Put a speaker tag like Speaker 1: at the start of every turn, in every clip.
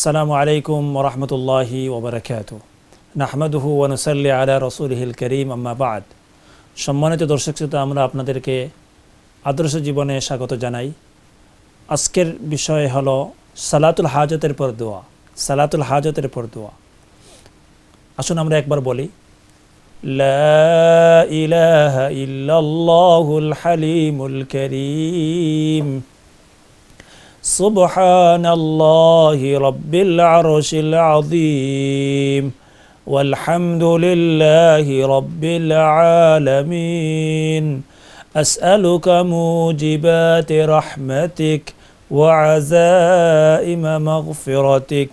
Speaker 1: السلام عليكم ورحمة الله وبركاته নাহমাদুহ ওয়ানুসাল্লি আলা রসুলহিল করিম আম্মাবাদ সম্মানিত দর্শক শ্রোতা আমরা আপনাদেরকে আদর্শ জীবনে স্বাগত জানাই আজকের বিষয় হলো সালাতুল হাজতের পর দোয়া সালাতুল হাজতের পর দোয়া আসুন আমরা একবার বলি লা ইলাহা ইল্লাল্লাহুল হালিমুল করিম سبحان الله رب العرش العظيم والحمد لله رب العالمين أسألك موجبات رحمتك وعزائم مغفرتك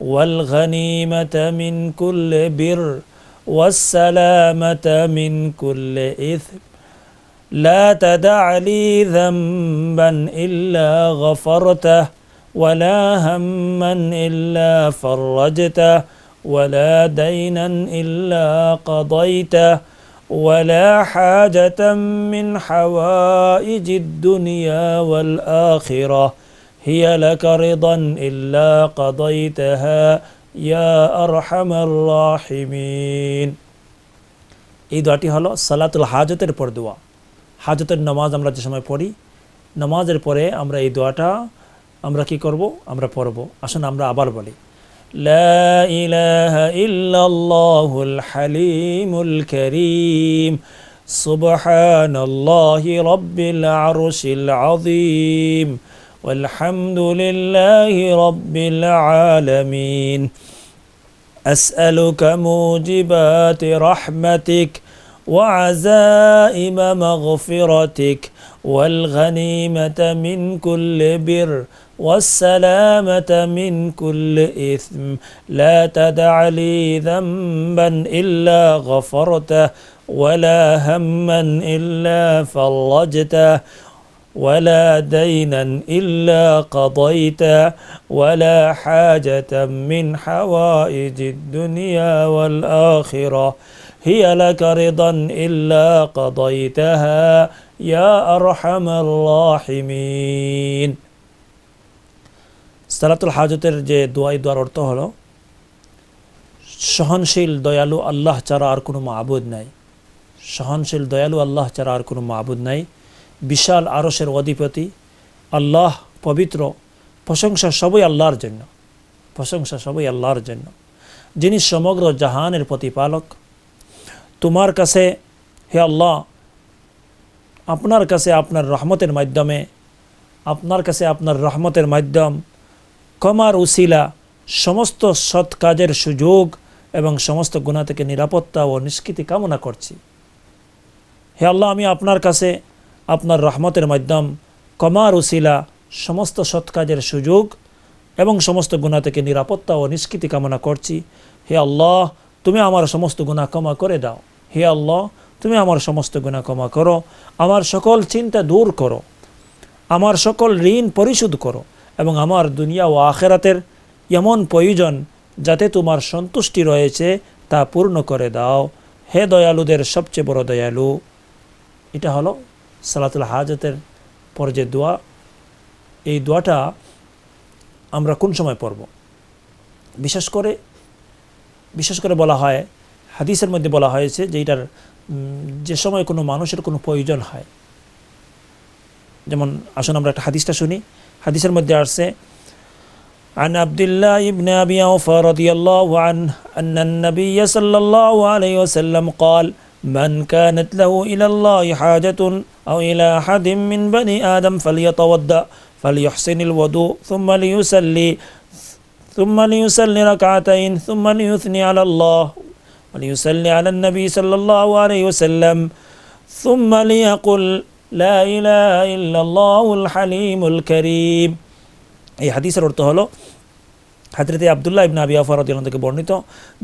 Speaker 1: والغنيمة من كل بر والسلامة من كل إثم لا تدع لي ذنبا إلا غفرته ولا هما إلا فرجته ولا دينا إلا قضيته ولا حاجة من حوائج الدنيا والآخرة هي لك رضا إلا قضيتها يا أرحم الراحمين এই দোয়াটি হলো صلاة الحاجة পর হাজতের নামাজ আমরা যে সময় পড়ি নামাজের পরে আমরা এই দোয়াটা আমরা কি করব আমরা পড়ব আসুন আমরা আবার বলি لا إله إلا الله الحليم الكريم سبحان الله رب العرش العظيم والحمد لله رب العالمين أسألك موجبات رحمتك وعزائم مغفرتك والغنيمة من كل بر والسلامة من كل إثم لا تدع لي ذنبا إلا غفرته ولا هما إلا فرجته ولا دينا إلا قضيته ولا حاجة من حوائج الدنيا والآخرة هي لك رضا إلا قضيتها يا أرحم الراحمين সালাতুল হাজতের যে দোয়াই দোয়ার অর্থ হল সহনশীল দয়ালু আল্লাহ ছাড়া আর কোনো মাহবুদ নাই সহনশীল দয়ালু আল্লাহ ছাড়া আর কোনো মাহবুদ নাই বিশাল আরসের অধিপতি আল্লাহ পবিত্র প্রশংসা সবই আল্লাহর জন্য প্রশংসা সবই আল্লাহর জন্য যিনি সমগ্র জাহানের প্রতিপালক তোমার কাছে হে আল্লাহ আপনার কাছে আপনার রহমতের মাধ্যমে আপনার কাছে আপনার রহমতের মাধ্যম কমার উসিলা সমস্ত সৎ কাজের সুযোগ এবং সমস্ত গুণা থেকে নিরাপত্তা ও নিষ্কৃতি কামনা করছি হে আল্লাহ আমি আপনার কাছে আপনার রহমতের মাধ্যম কমার উসিলা সমস্ত সৎ কাজের সুযোগ এবং সমস্ত গুণা থেকে নিরাপত্তা ও নিষ্কৃতি কামনা করছি হে আল্লাহ তুমি আমার সমস্ত গুণা ক্ষমা করে দাও হে আল্লাহ তুমি আমার সমস্ত গুণা ক্ষমা করো আমার সকল চিন্তা দূর করো আমার সকল ঋণ পরিশোধ করো এবং আমার দুনিয়া ও আখেরাতের এমন প্রয়োজন যাতে তোমার সন্তুষ্টি রয়েছে তা পূর্ণ করে দাও হে দয়ালুদের সবচেয়ে বড় দয়ালু এটা হলো সালাতুল হাজতের পর যে দোয়া এই দোয়াটা আমরা কোন সময় পড়ব বিশেষ করে বিশেষ করে বলা হয় হাদিসের মধ্যে বলা হয়েছে যে এটার যে সময় কোনো মানুষের কোনো প্রয়োজন হয় যেমন আসুন আমরা একটা হাদিসটা শুনি হাদিসের মধ্যে আসছে عن عبد الله بن أبي أوفى رضي الله عنه أن النبي صلى الله عليه وسلم قال من كانت له إلى الله حاجة أو إلى أحد من بني آدم فليتوضأ فليحسن الوضوء ثم ليصلي ثم ليصلي ركعتين ثم ليثني على الله وليصلي على النبي صلى الله عليه وسلم ثم ليقل لا إله إلا الله الحليم الكريم এই হাদিসের অর্থ হলো হাজরতে আবদুল্লাহ ইবনা আবি আফারত থেকে বর্ণিত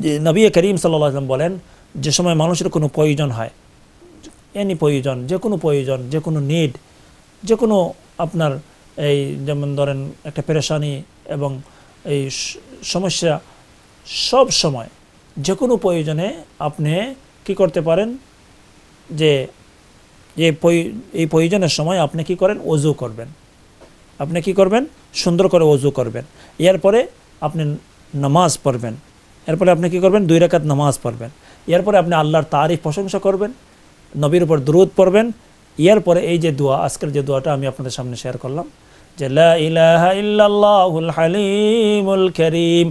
Speaker 1: যে নবী করিম সাল্লাহ আসলাম বলেন যে সময় মানুষের কোনো প্রয়োজন হয় এনি প্রয়োজন যে কোনো প্রয়োজন যে কোনো নিড যে কোনো আপনার এই যেমন ধরেন একটা পেরেশানি এবং এই সমস্যা সব সময় যে কোনো প্রয়োজনে আপনি কি করতে পারেন যে এই প্রয়োজনের সময় আপনি কি করেন অজু করবেন আপনি কি করবেন সুন্দর করে অজু করবেন এরপরে আপনি নামাজ পড়বেন এরপরে আপনি কি করবেন দুই রাকাত নামাজ পড়বেন এরপরে আপনি আল্লাহর তারিফ প্রশংসা করবেন নবীর উপর দ্রুত পড়বেন এরপরে এই যে দোয়া আজকের যে দোয়াটা আমি আপনাদের সামনে শেয়ার করলাম যে লাহ ইল্লাহুল হালিমুল করিম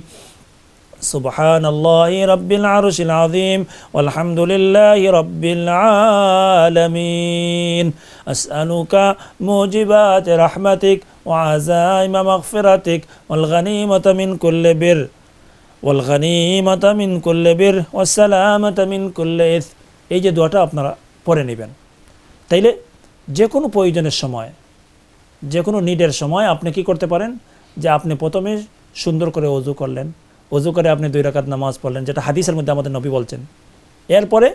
Speaker 1: سبحان الله رب العرش العظيم والحمد لله رب العالمين أسألك موجبات رحمتك وعزائم مغفرتك والغنيمة من كل بر والغنيمة من كل بر والسلامة من كل إث إثم এই যে پوريني بيان تيلي جي كونو যে কোনো প্রয়োজনের جي كونو نيدر নিডের أبنا كي كورتة پارين جي أبنا پوتو প্রথমে شندر كوري অজু كورلين অজু করে আপনি দুই রাকাত নামাজ পড়লেন যেটা হাদিসের মধ্যে আমাদের নবী বলছেন এরপরে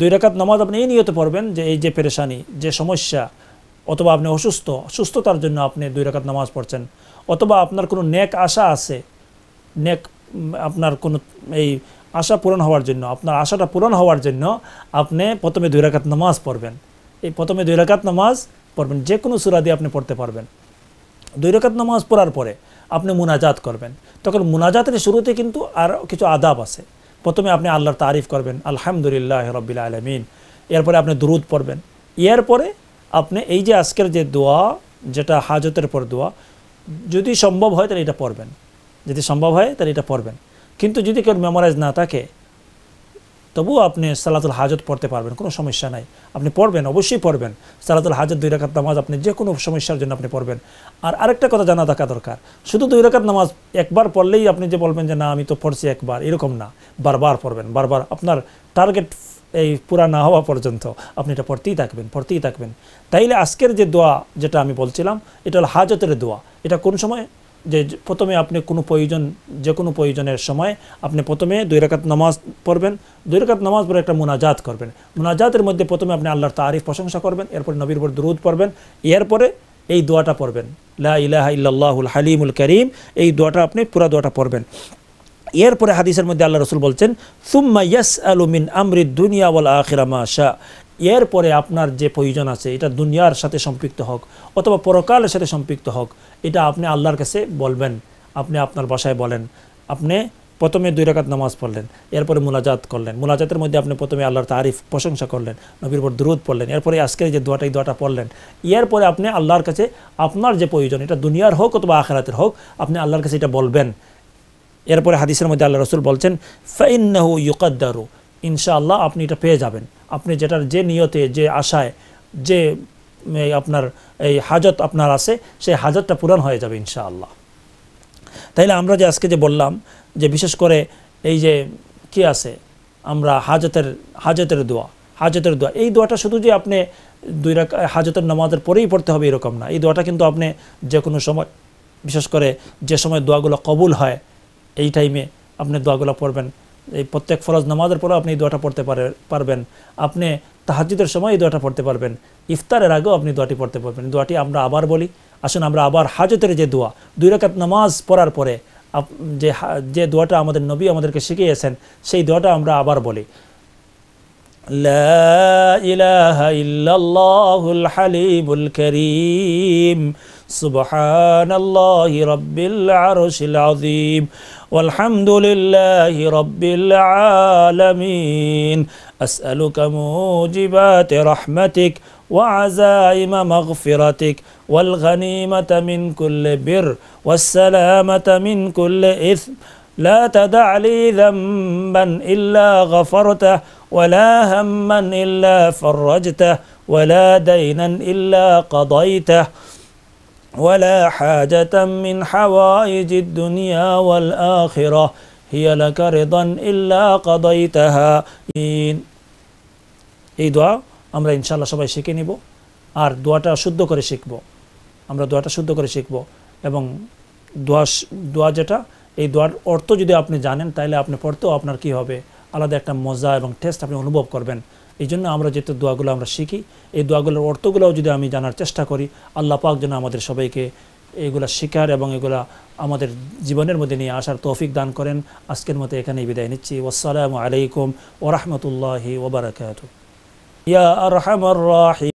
Speaker 1: দুই রাকাত নামাজ আপনি এই নিয়ত পড়বেন যে এই যে পেরেশানি যে সমস্যা অথবা আপনি অসুস্থ সুস্থতার জন্য আপনি দুই রাকাত নামাজ পড়ছেন অথবা আপনার কোনো নেক আশা আছে নেক আপনার কোনো এই আশা পূরণ হওয়ার জন্য আপনার আশাটা পূরণ হওয়ার জন্য আপনি প্রথমে দুই রাকাত নামাজ পড়বেন এই প্রথমে দুই রাকাত নামাজ পড়বেন যে কোনো সুরা দিয়ে আপনি পড়তে পারবেন দুই রকাত নামাজ পড়ার পরে আপনি মোনাজাত করবেন তখন মোনাজাতের শুরুতে কিন্তু আর কিছু আদাব আছে প্রথমে আপনি আল্লাহর তারিফ করবেন আলহামদুলিল্লাহ রবিল আলমিন এরপরে আপনি দুরুদ পড়বেন এরপরে আপনি এই যে আজকের যে দোয়া যেটা হাজতের পর দোয়া যদি সম্ভব হয় তাহলে এটা পড়বেন যদি সম্ভব হয় তাহলে এটা পড়বেন কিন্তু যদি কেউ মেমোরাইজ না থাকে তবুও আপনি সালাতুল হাজত পড়তে পারবেন কোনো সমস্যা নাই আপনি পড়বেন অবশ্যই পড়বেন সালাতুল হাজত দুই রাখাত নামাজ আপনি যে কোনো সমস্যার জন্য আপনি পড়বেন আর আরেকটা কথা জানা থাকা দরকার শুধু দুই রাখাত নামাজ একবার পড়লেই আপনি যে বলবেন যে না আমি তো পড়ছি একবার এরকম না বারবার পড়বেন বারবার আপনার টার্গেট এই পুরা না হওয়া পর্যন্ত আপনি এটা পড়তেই থাকবেন পড়তেই থাকবেন তাইলে আজকের যে দোয়া যেটা আমি বলছিলাম এটা হল হাজতের দোয়া এটা কোন সময় যে প্রথমে আপনি কোনো প্রয়োজন যে কোনো প্রয়োজনের সময় আপনি প্রথমে দুই রাকাত নামাজ পড়বেন দুই রাকাত নামাজ পরে একটা মোনাজাত করবেন মোনাজাতের মধ্যে প্রথমে আপনি আল্লাহর তারিফ প্রশংসা করবেন এরপরে নবীর উপর দরুদ পড়বেন এরপরে এই দোয়াটা পড়বেন লা ইলাহা ইল্লাল্লাহুল হালিমুল করিম এই দোয়াটা আপনি পুরা দোয়াটা পড়বেন এরপরে হাদিসের মধ্যে আল্লাহ রসুল বলছেন সুম্মা ইয়াস মিন আমরি দুনিয়া ওয়াল আখিরা মা শাহ এরপরে আপনার যে প্রয়োজন আছে এটা দুনিয়ার সাথে সম্পৃক্ত হোক অথবা পরকালের সাথে সম্পৃক্ত হোক এটা আপনি আল্লাহর কাছে বলবেন আপনি আপনার বাসায় বলেন আপনি প্রথমে দুই রাকাত নামাজ পড়লেন এরপরে মোলাজাত করলেন মোলাজাতের মধ্যে আপনি প্রথমে আল্লাহর তারিফ প্রশংসা করলেন নবীর উপর দূরত পড়লেন এরপরে আজকের যে দোয়াটা এই দোয়াটা পড়লেন এরপরে আপনি আল্লাহর কাছে আপনার যে প্রয়োজন এটা দুনিয়ার হোক অথবা আখেরাতের হোক আপনি আল্লাহর কাছে এটা বলবেন এরপরে হাদিসের মধ্যে আল্লাহ রসুল বলছেন ফাইন্নাহু ইউকাদ্দারু ইনশাআল্লাহ আপনি এটা পেয়ে যাবেন আপনি যেটার যে নিয়তে যে আশায় যে আপনার এই হাজত আপনার আছে সেই হাজতটা পূরণ হয়ে যাবে ইনশাআল্লাহ তাইলে আমরা যে আজকে যে বললাম যে বিশেষ করে এই যে কি আছে আমরা হাজতের হাজতের দোয়া হাজতের দোয়া এই দোয়াটা শুধু যে আপনি দুই হাজতের নামাজের পরেই পড়তে হবে এরকম না এই দোয়াটা কিন্তু আপনি যে কোনো সময় বিশেষ করে যে সময় দোয়াগুলো কবুল হয় এই টাইমে আপনি দোয়াগুলো পড়বেন এই প্রত্যেক ফরজ নামাজের পরেও আপনি এই দোয়াটা পড়তে পারে পারবেন আপনি তাহাজিদের সময় এই দোয়াটা পড়তে পারবেন ইফতারের আগেও আপনি দোয়াটি পড়তে পারবেন দোয়াটি আমরা আবার বলি আসুন আমরা আবার হাজতের যে দোয়া দুই রকাত নামাজ পড়ার পরে যে যে দোয়াটা আমাদের নবী আমাদেরকে শিখিয়েছেন সেই দোয়াটা আমরা আবার বলি لا إله إلا الله الحليم الكريم سبحان الله رب العرش العظيم والحمد لله رب العالمين أسألك موجبات رحمتك وعزائم مغفرتك والغنيمة من كل بر والسلامة من كل إثم لا تدع لي ذنبا إلا غفرته ولا هما إلا فرجته ولا دينا إلا قضيته ولا حاجة من حوائج الدنيا والآخرة هي لك رضا إلا قضيتها এই দোয়া আমরা ইনশাল্লাহ সবাই শিখে নিব আর দোয়াটা শুদ্ধ করে শিখব আমরা দোয়াটা শুদ্ধ করে শিখব এবং দোয়া দোয়া যেটা এই দোয়ার অর্থ যদি আপনি জানেন তাহলে আপনি পড়তেও আপনার কি হবে আলাদা একটা মজা এবং টেস্ট আপনি অনুভব করবেন এই জন্য আমরা যেহেতু দোয়াগুলো আমরা শিখি এই দোয়াগুলোর অর্থগুলোও যদি আমি জানার চেষ্টা করি আল্লাহ পাক যেন আমাদের সবাইকে এগুলা শিকার এবং এগুলা আমাদের জীবনের মধ্যে নিয়ে আসার তৌফিক দান করেন আজকের মতো এখানেই বিদায় নিচ্ছি ওসালামু আলাইকুম ওরহমতুল্লাহি ওবরাকাত ইয়া